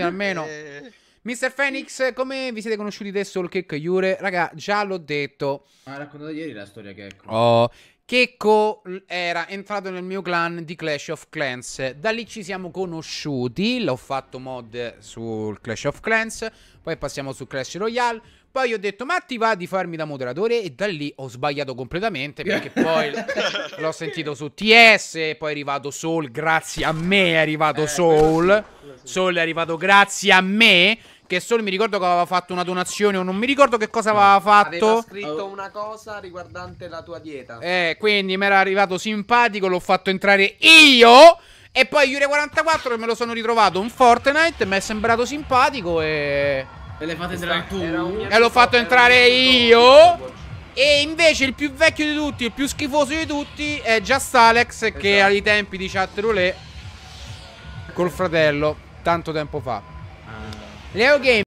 tutti almeno. Eh. Mister Phoenix, come vi siete conosciuti te, Soul Kick Jure? Raga, già l'ho detto. Ha raccontato ieri la storia che ecco. Oh, Checco era entrato nel mio clan di Clash of Clans. Da lì ci siamo conosciuti. L'ho fatto mod sul Clash of Clans. Poi passiamo su Clash Royale. Poi ho detto, ma ti va di farmi da moderatore? E da lì ho sbagliato completamente perché poi l'ho sentito su TS. e Poi è arrivato Soul, grazie a me è arrivato eh, Soul. Sì, sì. Soul è arrivato grazie a me. Che solo mi ricordo che aveva fatto una donazione o non mi ricordo che cosa aveva fatto. Aveva scritto una cosa riguardante la tua dieta. Eh, quindi mi era arrivato simpatico, l'ho fatto entrare io. E poi Yuri 44 me lo sono ritrovato in Fortnite, mi è sembrato simpatico e... E l'hai fatto entrare tu? E l'ho fatto entrare io. E invece il più vecchio di tutti, il più schifoso di tutti è Just Alex esatto. che ai tempi di Chat Roulette col fratello tanto tempo fa. Ah. Leo game.